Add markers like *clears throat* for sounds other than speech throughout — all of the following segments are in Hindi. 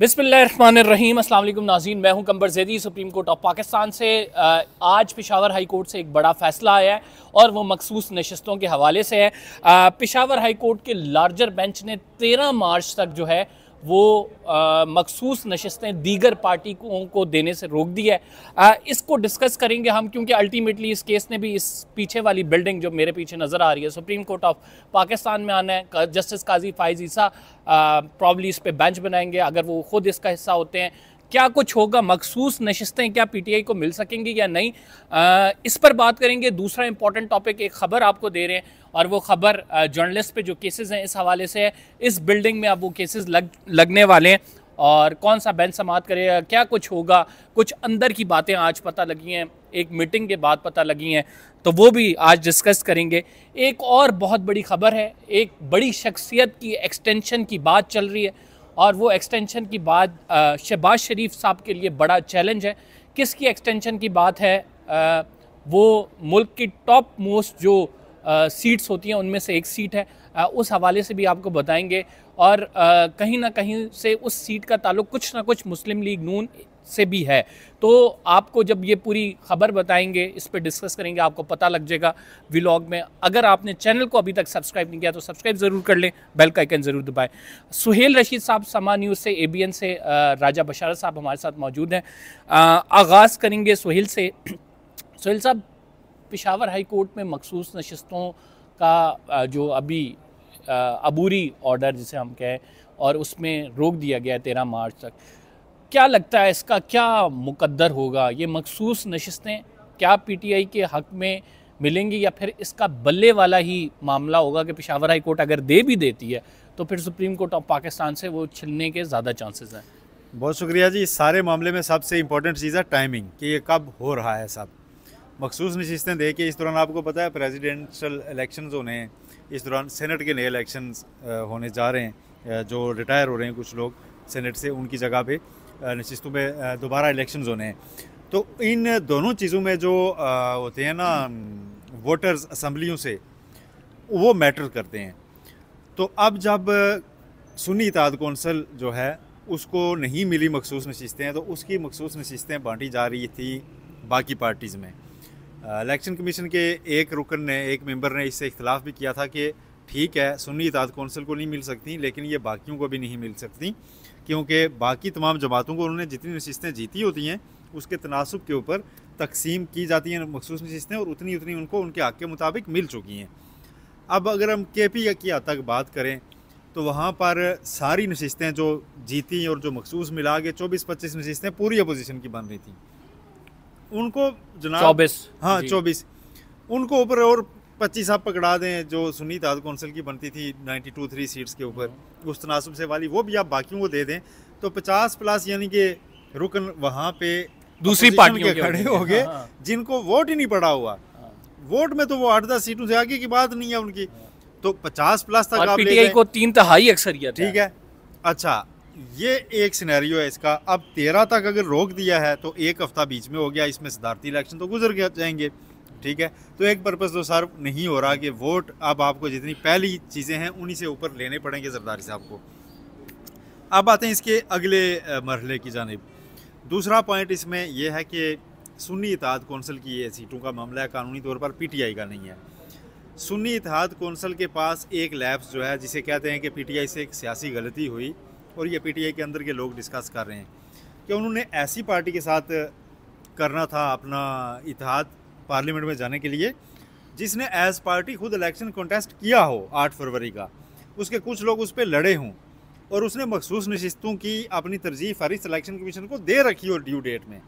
बिसमीम अल्लाम नाजीन मैं हूं Qambar Zaidi supreme court of Pakistan से आज पिशावर हाई कोर्ट से एक बड़ा फ़ैसला आया है और वो मखसूस नशस्तों के हवाले से है पिशावर हाई कोर्ट के लार्जर बेंच ने 13 मार्च तक जो है वो मखसूस नशस्तें दीगर पार्टी को, को देने से रोक दी है आ, इसको डिस्कस करेंगे हम क्योंकि अल्टीमेटली इस केस ने भी इस पीछे वाली बिल्डिंग जो मेरे पीछे नज़र आ रही है सुप्रीम कोर्ट ऑफ पाकिस्तान में आना है जस्टिस काजी फाइज ईसा प्रॉब्ली इस पर बेंच बनाएंगे अगर वो खुद इसका हिस्सा होते हैं क्या कुछ होगा मखसूस नशस्तें क्या पीटीआई को मिल सकेंगी या नहीं आ, इस पर बात करेंगे दूसरा इंपॉर्टेंट टॉपिक एक खबर आपको दे रहे हैं और वो खबर जर्नलिस्ट पे जो केसेस हैं इस हवाले से है इस बिल्डिंग में अब वो केसेस लग लगने वाले हैं और कौन सा बैन समात करेगा क्या कुछ होगा कुछ अंदर की बातें आज पता लगी हैं एक मीटिंग के बाद पता लगी हैं तो वो भी आज डिस्कस करेंगे एक और बहुत बड़ी खबर है एक बड़ी शख्सियत की एक्सटेंशन की बात चल रही है और वो एक्सटेंशन की बात शहबाज शरीफ साहब के लिए बड़ा चैलेंज है किसकी एक्सटेंशन की बात है आ, वो मुल्क की टॉप मोस्ट जो आ, सीट्स होती हैं उनमें से एक सीट है आ, उस हवाले से भी आपको बताएंगे और कहीं ना कहीं से उस सीट का ताल्लुक कुछ ना कुछ मुस्लिम लीग नून से भी है तो आपको जब ये पूरी खबर बताएंगे इस पर डिस्कस करेंगे आपको पता लग जाएगा व्लॉग में अगर आपने चैनल को अभी तक सब्सक्राइब नहीं किया तो सब्सक्राइब ज़रूर कर लें बेल का आइकन ज़रूर दबाएं सुहेल रशीद साहब समा न्यूज़ से ए से राजा बशारत साहब हमारे साथ मौजूद हैं आगाज़ करेंगे सुहेल से सुहेल साहब पिशावर हाई कोर्ट में मखसूस नशस्तों का जो अभी अबूरी ऑर्डर जिसे हम कहें और उसमें रोक दिया गया है तेरह मार्च तक क्या लगता है इसका क्या मुकद्दर होगा ये मखसूस नशस्तें क्या पीटीआई के हक में मिलेंगी या फिर इसका बल्ले वाला ही मामला होगा कि पिशावर हाई कोर्ट अगर दे भी देती है तो फिर सुप्रीम कोर्ट ऑफ पाकिस्तान से वो छिलने के ज़्यादा चांसेस हैं बहुत शुक्रिया जी इस सारे मामले में सबसे इंपॉर्टेंट चीज़ है टाइमिंग कि ये कब हो रहा है सब मखसूस नशस्तें दे के इस दौरान आपको पता है प्रेजिडेंशल इलेक्शन होने हैं इस दौरान सेनेट के नए इलेक्शन होने जा रहे हैं जो रिटायर हो रहे हैं कुछ लोग सेनेट से उनकी जगह पर नशस्तों में दोबारा इलेक्शन होने हैं तो इन दोनों चीज़ों में जो होते हैं ना वोटर्स असम्बलियों से वो मैटर करते हैं तो अब जब सुनी इताद कौंसल जो है उसको नहीं मिली मखसूस नशस्तें तो उसकी मखसूस नशस्तें बांटी जा रही थी बाकी पार्टीज़ में इलेक्शन कमीशन के एक रुकन ने एक मेंबर ने इससे इख्तलाफ भी किया था कि ठीक है सुन्नी इतात कौंसिल को नहीं मिल सकती लेकिन ये बाकियों को भी नहीं मिल सकती क्योंकि बाकी तमाम जमातों को उन्होंने जितनी नशस्तें जीती होती हैं उसके तनासब के ऊपर तकसीम की जाती हैं मखसूस नशस्तें और उतनी उतनी उनको उनके हक़ के मुताबिक मिल चुकी हैं अब अगर हम के पी की हद तक बात करें तो वहाँ पर सारी नशस्तें जो जीती और जो मखसूस मिला के चौबीस पच्चीस नशस्तें पूरी अपोजिशन की बन रही थी उनको जनाब चौबीस हाँ चौबीस उनको ऊपर और पच्चीस आप पकड़ा दें जो सुन्नी ताज कौंसिल की बनती थी नाइन्टी टू थ्री सीट्स के ऊपर हाँ। उस तनासब से वाली वो भी आप बाकियों को दे दें तो पचास प्लस यानी कि रुकन वहाँ पे दूसरी पार्टी के खड़े हो गए हाँ, हाँ। जिनको वोट ही नहीं पड़ा हुआ वोट में तो वो आठ दस सीटों से आगे की बात नहीं है उनकी तो पचास प्लस तक आप पीटीआई को तीन तहाई तो अक्सरियत ठीक है अच्छा ये एक सिनेरियो है इसका अब तेरह तक अगर रोक दिया है तो एक हफ्ता बीच में हो गया इसमें सदारती इलेक्शन तो गुजर जाएंगे ठीक है तो एक पर्पज़ तो सर नहीं हो रहा कि वोट अब आपको जितनी पहली चीज़ें हैं उन्हीं से ऊपर लेने पड़ेंगे जरदारी साहब को अब आते हैं इसके अगले मरहले की जानब दूसरा पॉइंट इसमें यह है कि सुन्नी इतिहाद कौंसिल की ये सीटों का मामला है कानूनी तौर पर पीटीआई का नहीं है सुन्नी इतिहाद कौंसिल के पास एक लैब्स जो है जिसे कहते हैं कि पीटीआई से एक सियासी गलती हुई और ये पीटीआई के अंदर के लोग डिस्कस कर रहे हैं कि उन्होंने ऐसी पार्टी के साथ करना था अपना इतिहाद पार्लियामेंट में जाने के लिए जिसने एज पार्टी खुद इलेक्शन कॉन्टेस्ट किया हो आठ फरवरी का उसके कुछ लोग उस पर लड़े हों और उसने मखसूस नशस्तों की अपनी तरजीह फारिश इलेक्शन कमीशन को दे रखी हो ड्यू डेट में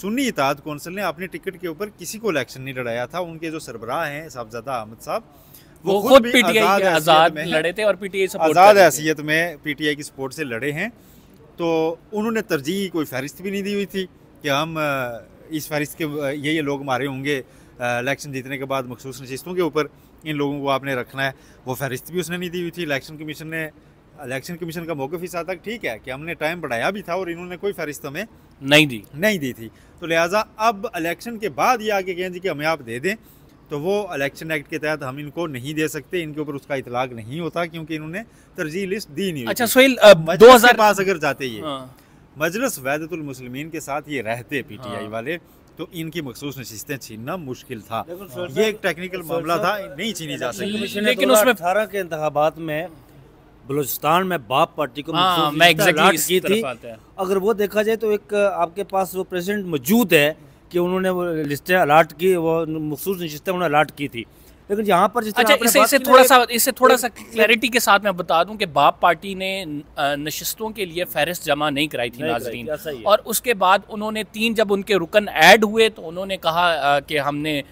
सुन्नी इताद कौंसिल ने अपनी टिकट के ऊपर किसी को इलेक्शन नहीं लड़ाया था उनके जो सरबराह हैं साहबजादा अहमद साहब वो, वो खुद आजाद, आजाद लड़े थे और पीटीआई आजाद हैसियत में पीटीआई की सपोर्ट से लड़े हैं तो उन्होंने तरजीह कोई फहरिस्त भी नहीं दी हुई थी कि हम इस फहरिस्त के ये ये लोग मारे होंगे इलेक्शन जीतने के बाद मखसूस नशस्तों के ऊपर इन लोगों को आपने रखना है वो फहरिस्त भी उसने नहीं दी हुई थी इलेक्शन कमीशन ने इलेक्शन कमीशन का मौकफ इस तक ठीक है कि हमने टाइम बढ़ाया भी था और इन्होंने कोई फहरिस्त हमें नहीं दी नहीं दी थी तो लिहाजा अब इलेक्शन के बाद ये आगे कहें जी कि हमें आप दे दें तो वो इलेक्शन एक्ट के तहत हम इनको नहीं दे सकते इनके ऊपर उसका इतलाक नहीं होता क्योंकि इन्होंने तरजीह लिस्ट दी नहीं अच्छा सोहेल दो हजार पास अगर जाते ये हाँ। मजलस वैदतुलमसलमिन के साथ ये रहते पीटीआई हाँ। वाले तो इनकी मखसूस नशिस्तें छीनना मुश्किल था ये एक टेक्निकल मामला था नहीं छीनी जा सकती लेकिन उसमें अठारह के इंतबात में बलोचिस्तान में बाप पार्टी को हाँ, मैं exactly की थी अगर वो देखा जाए तो एक आपके पास वो प्रेसिडेंट मौजूद है कि उन्होंने वो लिस्टें अलाट की वो मखसूस नशस्तें उन्होंने अलाट की थी लेकिन यहाँ पर अच्छा इसे इसे थोड़ा सा इसे थोड़ा सा क्लैरिटी के साथ मैं बता दूं कि बाप पार्टी ने नशस्तों के लिए फहरिस्त जमा नहीं कराई थी नाजरीन और उसके बाद उन्होंने तीन जब उनके रुकन ऐड हुए तो उन्होंने कहा कि हमने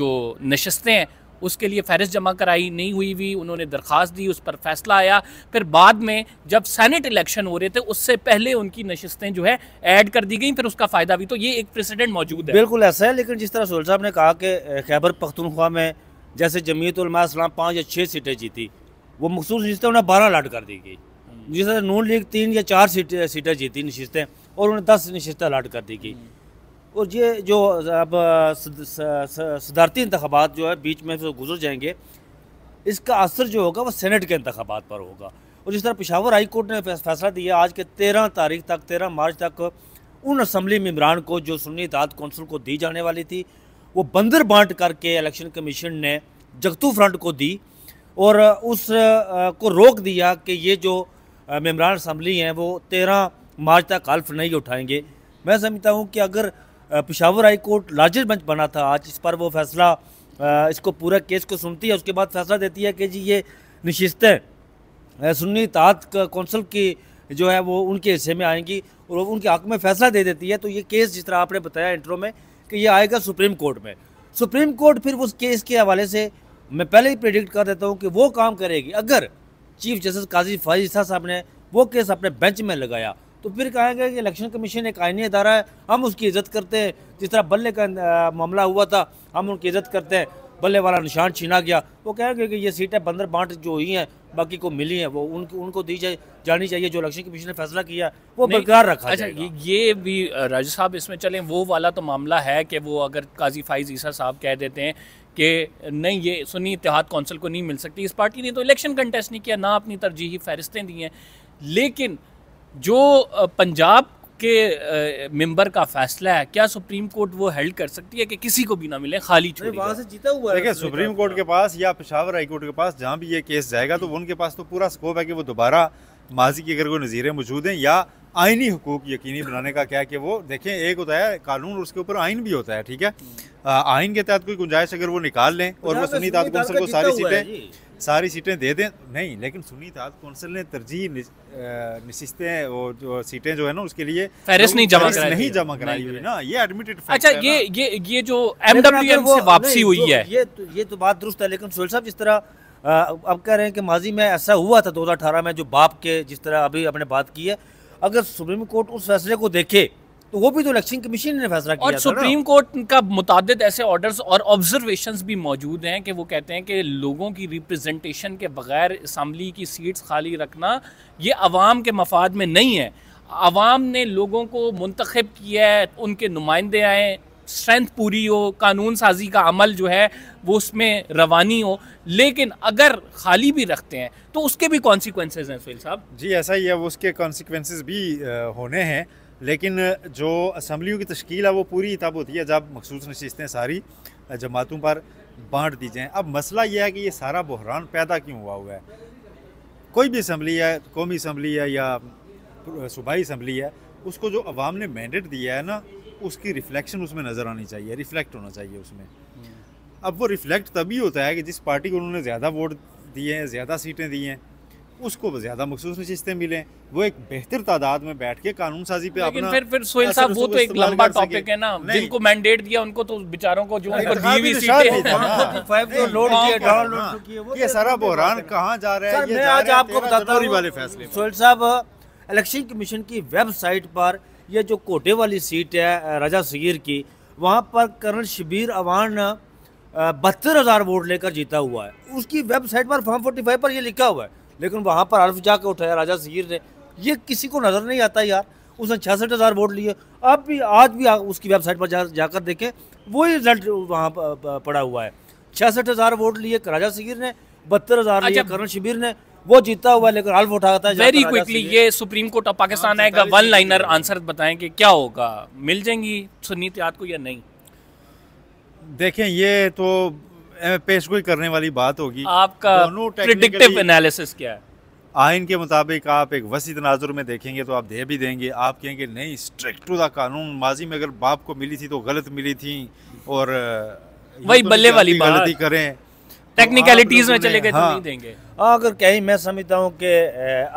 जो नशस्तें उसके लिए फहरिस्त जमा कराई नहीं हुई हुई उन्होंने दरख्वास्त दी उस पर फैसला आया फिर बाद में जब सैनेट इलेक्शन हो रहे थे उससे पहले उनकी नशस्तें जो है ऐड कर दी गई फिर उसका फ़ायदा भी तो ये एक प्रेसिडेंट मौजूद है बिल्कुल ऐसा है लेकिन जिस तरह सोल साहब ने कहा कि खैबर पख्तनख्वा में जैसे जमीयत उलमा पाँच या छः सीटें जीती वो मखसूस नशस्तें उन्हें बारह अलाट कर दी गई हम्म। जिस तरह नून लीग तीन या चार सीटें सीटें जीती नशस्तें और उन्हें दस नशस्तें अलाट कर दी गई हम्म। और ये जो अब सदारती इंतबात जो है बीच में से गुजर जाएंगे इसका असर जो होगा वो सेनेट के इंतबात पर होगा और जिस तरह पिशावर हाई कोर्ट ने फैसला दिया आज के तेरह तारीख तक तेरह मार्च तक उन असम्बली मम्बरान को जो सुन्नी इतिहाद कौंसिल को दी जाने वाली थी वो बंदर बांट करके इलेक्शन कमीशन ने जगतू फ्रंट को दी और उस को रोक दिया कि ये जो मेम्बरान असम्बली हैं वो तेरह मार्च तक हल्फ नहीं उठाएंगे मैं समझता हूँ कि अगर Peshawar high court largest bench बना था आज इस पर वो फैसला इसको पूरा केस को सुनती है उसके बाद फैसला देती है कि जी ये नशस्तें सुन्नी तात कौंसल की जो है वो उनके हिस्से में आएंगी और उनके हक में फैसला दे देती है तो ये केस जिस तरह आपने बताया इंटरव्यू में कि ये आएगा सुप्रीम कोर्ट में सुप्रीम कोर्ट फिर उस केस के हवाले से मैं पहले ही प्रिडिक्ट कर देता हूँ कि वो काम करेगी अगर चीफ जस्टिस काजी शाह साहब ने वो केस अपने बेंच में लगाया तो फिर कहेंगे कि इलेक्शन कमीशन एक आइनी अदारा है हम उसकी इज्जत करते हैं जिस तरह बल्ले का मामला हुआ था हम उनकी इज्जत करते हैं बल्ले वाला निशान छीना गया वो कहेंगे कि ये सीटें बंदर बांट जो हुई हैं बाकी को मिली हैं वो उनको उनको दी जाए जानी चाहिए जो इलेक्शन कमीशन ने फैसला किया वो बरकरार रखा अच्छा ये भी राजू साहब इसमें चलें वो वाला तो मामला है कि वो अगर काजी फाइज ईसा साहब कह देते हैं कि नहीं ये सुनी इतिहाद कौंसिल को नहीं मिल सकती इस पार्टी ने तो इलेक्शन कंटेस्ट नहीं किया ना अपनी तरजीही फहरिस्तें दी हैं लेकिन जो पंजाब के मेंबर का फैसला है क्या सुप्रीम कोर्ट वो हेल्ड कर सकती है कि किसी को भी ना मिले खाली वहाँ से जीता हुआ देखिए सुप्रीम कोर्ट के पास या पिशावर हाई कोर्ट के पास जहाँ भी ये केस जाएगा तो उनके पास तो पूरा स्कोप है कि वो दोबारा माजी की अगर कोई नज़ीरें मौजूद हैं या आइनी हकूक यकीनी बनाने का क्या है कि वो देखें एक होता है कानून और उसके ऊपर आइन भी होता है ठीक है आइन के तहत कोई गुंजाइश अगर वो निकाल लें और वो सनी ताद को सारी सीटें सारी सीटें दे दें नहीं लेकिन सुनी था कौंसिल ने तरजीह निश, वो जो सीटें जो है ना उसके लिए फहरिस्त नहीं जमा कराई नहीं जमा कराई हुई ना ये एडमिटेड अच्छा ये ये ये जो एमडब्ल्यूएम से वापसी हुई है ये तो, ये तो बात दुरुस्त है लेकिन सोहेल साहब जिस तरह अब कह रहे हैं कि माजी में ऐसा हुआ था 2018 में जो बाप के जिस तरह अभी आपने बात की है अगर सुप्रीम कोर्ट उस फैसले को देखे तो वो भी तो इलेक्शन कमीशन ने फैसला किया और सुप्रीम कोर्ट का मुताद ऐसे ऑर्डर्स और ऑब्जर्वेशन भी मौजूद हैं कि वो कहते हैं कि लोगों की रिप्रेजेंटेशन के बगैर इसम्बली की सीट्स खाली रखना ये आवाम के मफाद में नहीं है आवाम ने लोगों को मंतखब किया है उनके नुमाइंदे आए स्ट्रेंथ पूरी हो कानून साजी का अमल जो है वो उसमें रवानी हो लेकिन अगर खाली भी रखते हैं तो उसके भी कॉन्सिक्वेंसेज हैं सुल साहब जी ऐसा ही है वो उसके कॉन्सिक्वेंसेज भी होने हैं लेकिन जो असम्बलियों की तश्कील है वो पूरी तब होती है जब मखसूस नशस्तें सारी जमातों पर बांट दी जाएँ अब मसला यह है कि ये सारा बहरान पैदा क्यों हुआ हुआ है कोई भी असम्बली है कौमी असम्बली है या सूबाई असम्बली है उसको जो अवाम ने मैंडेट दिया है ना उसकी रिफ्लेक्शन उसमें नज़र आनी चाहिए रिफ्लेक्ट होना चाहिए उसमें हम्म। अब वो रिफ्लेक्ट तभी होता है कि जिस पार्टी को उन्होंने ज़्यादा वोट दिए हैं ज़्यादा सीटें दी हैं उसको ज़्यादा मखसूस नशस्तें मिले वो एक बेहतर तादाद में बैठ के कानून साजी पे अपना फिर फिर सोहेल साहब वो तो एक लंबा टॉपिक है ना जिनको मैंडेट दिया उनको तो बेचारों को जो तो हाँ। तो हाँ। हाँ। ये सारा बहरान कहाँ जा रहा है मैं आज आपको बताता वाले फैसले सोहेल साहब इलेक्शन कमीशन की वेबसाइट पर यह जो कोटे वाली सीट है राजा सगीर की वहाँ पर कर्नल शबीर अवान बहत्तर हज़ार वोट लेकर जीता हुआ है उसकी वेबसाइट पर फॉर्म फोर्टी फाइव पर यह लिखा हुआ है लेकिन वहाँ पर हल्फ जाकर उठाया राजा जहीर ने ये किसी को नज़र नहीं आता यार उसने छियासठ हज़ार वोट लिए अब भी आज भी उसकी वेबसाइट पर जा जाकर देखें वही रिजल्ट वहाँ पड़ा हुआ है छियासठ हज़ार वोट लिए राजा सगीर ने बहत्तर हज़ार लिए अच्छा। करण शिविर ने वो जीता हुआ है लेकिन हल्फ उठाता है वेरी क्विकली ये सुप्रीम कोर्ट ऑफ पाकिस्तान आएगा वन लाइनर आंसर बताएं कि क्या होगा मिल जाएंगी सुनीत याद को या नहीं देखें ये तो पेशगोई करने वाली बात होगी आपका एनालिसिस क्या है आइन के मुताबिक आप एक वसी तनाजुर में देखेंगे तो आप दे भी देंगे आप कहेंगे नहीं स्ट्रिक्ट टू द कानून माजी में अगर बाप को मिली थी तो गलत मिली थी और वही तो बल्ले वाली गलती करें टेक्निकलिटीज तो में चले गए तो हाँ। नहीं देंगे अगर कहीं मैं समझता हूँ कि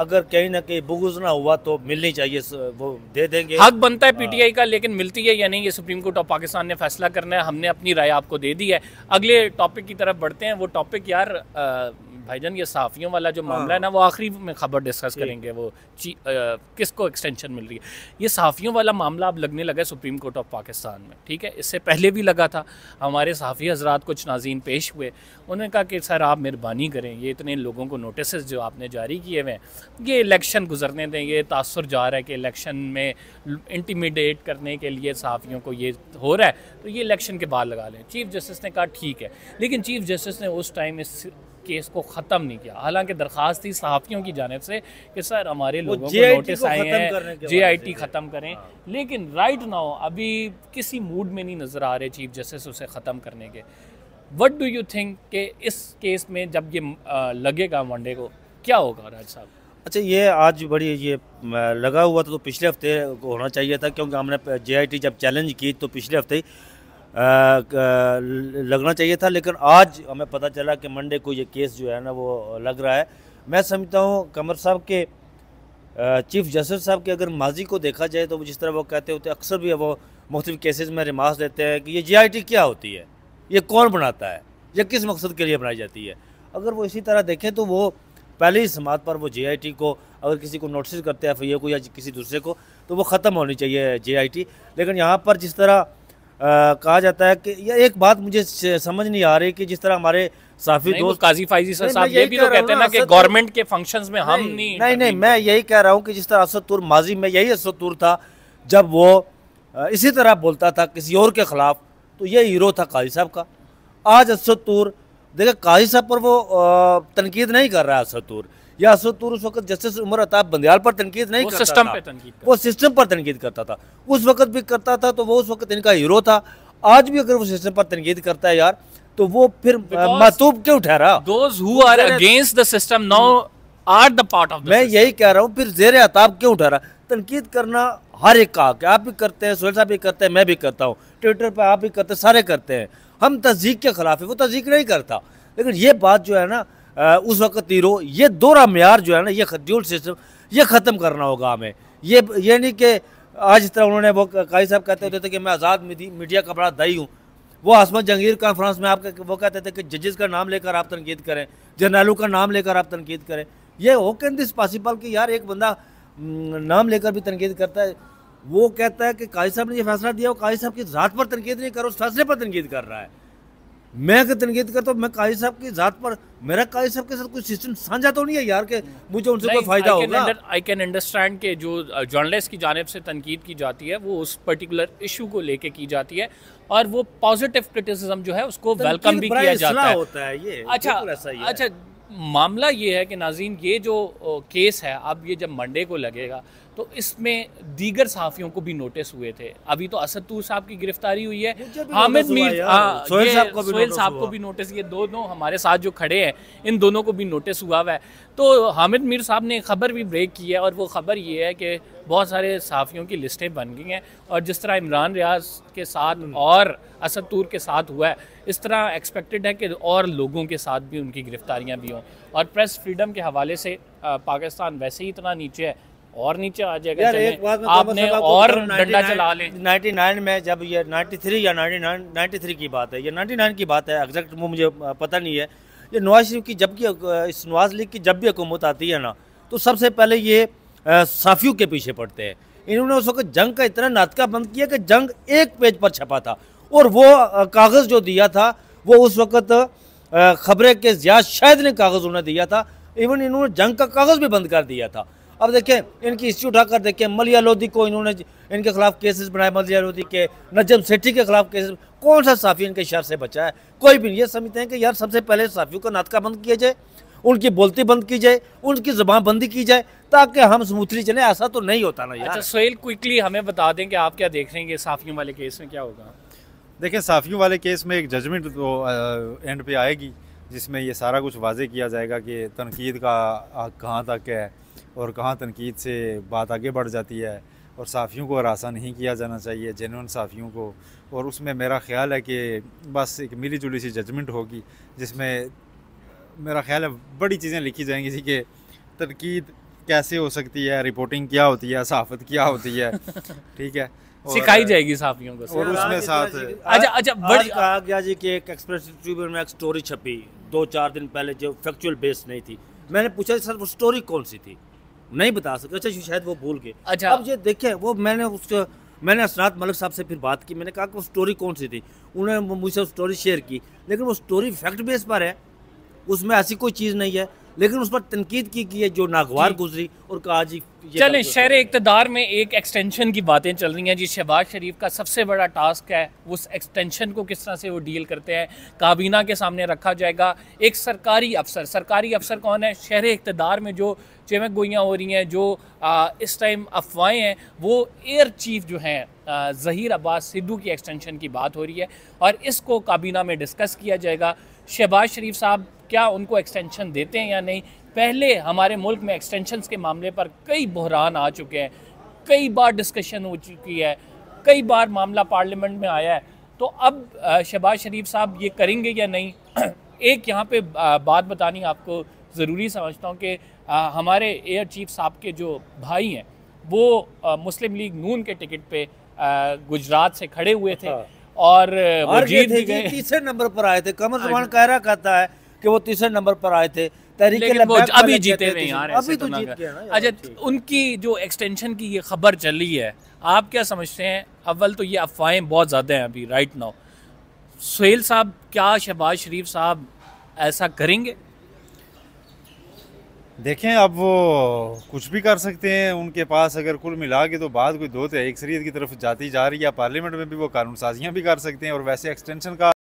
अगर कहीं ना कहीं बुगुजना ना हुआ तो मिलनी चाहिए वो दे देंगे हक बनता है पीटीआई हाँ। का लेकिन मिलती है या नहीं ये सुप्रीम कोर्ट ऑफ पाकिस्तान ने फैसला करना है हमने अपनी राय आपको दे दी है अगले टॉपिक की तरफ बढ़ते हैं वो टॉपिक यार भाईजान ये सहाफ़ियों वाला जो मामला है ना हाँ। वो आखिरी में खबर डिस्कस करेंगे वो किसको एक्सटेंशन मिल रही है ये सहाफ़ियों वाला मामला अब लगने लगा है सुप्रीम कोर्ट ऑफ पाकिस्तान में ठीक है इससे पहले भी लगा था हमारे सहाफ़ी हजरात कुछ नाजीन पेश हुए उन्होंने कहा कि सर आप मेहरबानी करें ये इतने लोगों को नोटिस जो आपने जारी किए हुए हैं ये इलेक्शन गुजरने दें ये तासर जा रहा है कि इलेक्शन में इंटीमिडेट करने के लिए सहाफ़ियों को ये हो रहा है तो ये इलेक्शन के बाद लगा लें चीफ जस्टिस ने कहा ठीक है लेकिन चीफ जस्टिस ने उस टाइम इस केस को ख़त्म नहीं किया हालांकि दरख्वास्त थी सहाफ़ियों की जानब से कि सर हमारे लोगों को नोटिस आए हैं जे आई टी ख़त्म करें हाँ। लेकिन राइट नाउ अभी किसी मूड में नहीं नज़र आ रहे चीफ जस्टिस उसे ख़त्म करने के वट डू यू थिंक कि इस केस में जब ये लगेगा वनडे को क्या होगा राज साहब अच्छा ये आज बड़ी ये लगा हुआ था तो पिछले हफ्ते को होना चाहिए था क्योंकि हमने जेआईटी जब चैलेंज की तो पिछले हफ्ते लगना चाहिए था लेकिन आज हमें पता चला कि मंडे को ये केस जो है ना वो लग रहा है मैं समझता हूँ कमर साहब के चीफ जस्टिस साहब के अगर माजी को देखा जाए तो जिस तरह वो कहते होते अक्सर भी वो मुख्तु केसेज में रिमार्क देते हैं कि ये जे क्या होती है ये कौन बनाता है ये किस मकसद के लिए बनाई जाती है अगर वो इसी तरह देखें तो वो पहले ही समाज पर वो जेआईटी को अगर किसी को नोटिस करते हैं एफ को या किसी दूसरे को तो वो ख़त्म होनी चाहिए जेआईटी लेकिन यहाँ पर जिस तरह आ, कहा जाता है कि यह एक बात मुझे समझ नहीं आ रही कि जिस तरह हमारे साफी दोस्त काजी फाइजी सर साहब ये भी तो कहते हैं ना कि गवर्नमेंट के फंक्शंस में हम नहीं नहीं नहीं मैं यही कह रहा हूँ कि जिस तरह असदुर माजी में यही असदुर था जब वो इसी तरह बोलता था किसी और के ख़िलाफ़ तो ये हीरो था काजी साहब का आज असदूर देखे काजी साहब पर वो तनकीद नहीं कर रहा है असदूर या असदूर उस वक्त जस्टिस उमर अताब बंदयाल पर तनकीद नहीं करता था वो सिस्टम पर तनकीद करता था उस वक्त भी करता था तो वो उस वक्त इनका हीरो था आज भी अगर वो सिस्टम पर तनकीद करता है यार तो वो फिर महतूब क्यों ठहरा against now are the part of मैं यही कह रहा हूँ फिर जेर अताब क्यों ठहरा तनकीद करना हर एक का आप भी करते हैं सोहेल साहब भी करते हैं मैं भी करता हूँ ट्विटर पर आप ही करते सारे करते हैं हम तस्दीक के ख़िलाफ़ है वो तस्दीक नहीं करता लेकिन ये बात जो है ना उस वक्त तीरो ये दोरा मैार जो है ना ये ड्यूल सिस्टम ये ख़त्म करना होगा हमें ये ये नहीं कि आज इस तरह उन्होंने वो काई साहब कहते होते थे कि मैं आज़ाद मीडिया का बड़ा दई हूँ वो आसमान जंगीर कॉन्फ्रेंस में आप वो कहते थे कि जजेस का नाम लेकर आप तनकीद करें जर्नलों का नाम लेकर आप तनकीद करें ये हो कैन दिस पॉसिबल कि यार एक बंदा नाम लेकर भी तनकीद करता है वो कहता है कि काजी साहब ने ये फैसला दिया और काजी साहब की ज़ात पर तनकीद नहीं करो उस फैसले पर तनकीद कर रहा है मैं अगर तनकीद करता हूँ मैं काजी साहब की ज़ात पर मेरा काजी साहब के साथ कोई सिस्टम साझा तो नहीं है यार के मुझे उनसे कोई फ़ायदा होगा आई कैन अंडरस्टैंड के जो जर्नलिस्ट की जानब से तनकीद की जाती है वो उस पर्टिकुलर इशू को लेके की जाती है और वो पॉजिटिव क्रिटिसिज्म जो है उसको वेलकम भी किया जाता है होता है ये अच्छा अच्छा मामला ये है कि नाजीन ये जो केस है अब ये जब मंडे को लगेगा तो इसमें दीगर सहाफ़ियों को भी नोटिस हुए थे अभी तो तू साहब की गिरफ्तारी हुई है हामिद मीर हाँ, सोहेल साहब को भी नोटिस ये दोनों हमारे साथ जो खड़े हैं इन दोनों को भी नोटिस हुआ हुआ है तो हामिद मीर साहब ने खबर भी ब्रेक की है और वो खबर ये है कि बहुत सारे सहाफ़ियों की लिस्टें बन गई हैं और जिस तरह इमरान रियाज के साथ हम्म। और तूर के साथ हुआ है इस तरह एक्सपेक्टेड है कि और लोगों के साथ भी उनकी गिरफ्तारियाँ भी हों और प्रेस फ्रीडम के हवाले से पाकिस्तान वैसे ही इतना नीचे है और नीचे आ जाएगा यार एक बात में आपने और तो डंडा चला ले 99 में जब ये 93 या 99 93 की बात है ये 99 की बात है एग्जैक्ट वो मुझे पता नहीं है ये नवाज शरीफ की जब की इस नवाज लीग की जब भी हुकूमत आती है ना तो सबसे पहले ये साफियों के पीछे पड़ते हैं इन्होंने उस वक्त जंग का इतना नाटका बंद किया कि जंग एक पेज पर छपा था और वो कागज़ जो दिया था वो उस वक्त खबरें के ज्यादा शायद ने कागज़ उन्हें दिया था इवन इन्होंने जंग का कागज़ भी बंद कर दिया था अब देखें इनकी हिस्ट्री उठा कर मलिया लोधी को इन्होंने इनके खिलाफ केसेस बनाए मलिया लोधी के नजम सेठी के खिलाफ केसेस कौन सा साफ़ी इनके शहर से बचा है कोई भी ये समझते हैं कि यार सबसे पहले साफ़ियों का नाटका बंद किया जाए उनकी बोलती बंद की जाए उनकी जबान बंदी की जाए ताकि हम स्मूथली चले ऐसा तो नहीं होता ना यार अच्छा सोहेल क्विकली हमें बता दें कि आप क्या देख रहे हैं साफियों वाले केस में क्या होगा देखें साफियों वाले केस में एक जजमेंट तो एंड पे आएगी जिसमें ये सारा कुछ वाजे किया जाएगा कि तनकीद का कहाँ तक है और कहाँ तनकीद से बात आगे बढ़ जाती है और साफ़ियों को हरासा नहीं किया जाना चाहिए जेनवन साफ़ियों को और उसमें मेरा ख्याल है कि बस एक मिली जुली सी जजमेंट होगी जिसमें मेरा ख्याल है बड़ी चीज़ें लिखी जाएंगी जी कि तनकीद कैसे हो सकती है रिपोर्टिंग क्या होती है सहाफत क्या होती है *laughs* ठीक है सिखाई जाएगी साफियों को और उसमें साथ अच्छा अच्छा बड़ी कहा गया जी कि एक एक्सप्रेस ट्रिब्यून में एक स्टोरी छपी दो चार दिन पहले जो फैक्चुअल बेस नहीं थी मैंने पूछा सर वो स्टोरी कौन सी थी नहीं बता सकते अच्छा शायद वो भूल गए अच्छा अब ये देखे वो मैंने उस मैंने असरात मलिक साहब से फिर बात की मैंने कहा कि वो स्टोरी कौन सी थी उन्होंने मुझसे स्टोरी शेयर की लेकिन वो स्टोरी फैक्ट बेस पर है उसमें ऐसी कोई चीज़ नहीं है लेकिन उस पर तनकीद की गई है जो नागवार गुजरी और कहा जी चले तो शहर इकतदार में एक एक्सटेंशन की बातें चल रही हैं जी शहबाज शरीफ का सबसे बड़ा टास्क है उस एक्सटेंशन को किस तरह से वो डील करते हैं काबीना के सामने रखा जाएगा एक सरकारी अफसर सरकारी अफसर कौन है शहर इकतदार में जो चमक गोइयाँ हो रही हैं जो आ, इस टाइम अफवाहें हैं वो एयर चीफ जो हैं ज़हीर अब्बास सिद्धू की एक्सटेंशन की बात हो रही है और इसको काबीना में डिस्कस किया जाएगा शहबाज शरीफ साहब क्या उनको एक्सटेंशन देते हैं या नहीं पहले हमारे मुल्क में एक्सटेंशन के मामले पर कई बहरान आ चुके हैं कई बार डिस्कशन हो चुकी है कई बार मामला पार्लियामेंट में आया है तो अब शहबाज शरीफ साहब ये करेंगे या नहीं *clears throat* एक यहाँ पे बात बतानी आपको ज़रूरी समझता हूँ कि हमारे एयर चीफ साहब के जो भाई हैं वो मुस्लिम लीग नून के टिकट पे गुजरात से खड़े हुए थे अच्छा। और जीत थे गए तीसरे नंबर पर आए थे कमर जमान कहरा कहता है कि वो तीसरे नंबर पर आए थे तहरीक अभी जीते हुए अभी तो, तो जीत गया अच्छा उनकी जो एक्सटेंशन की ये खबर चली है आप क्या समझते हैं अव्वल तो ये अफवाहें बहुत ज़्यादा हैं अभी राइट नाउ सुहेल साहब क्या शहबाज शरीफ साहब ऐसा करेंगे देखें अब वो कुछ भी कर सकते हैं उनके पास अगर कुल मिला के तो बात कोई दो तो शरीय की तरफ जाती जा रही है पार्लियामेंट में भी वो कानून साजियाँ भी कर सकते हैं और वैसे एक्सटेंशन का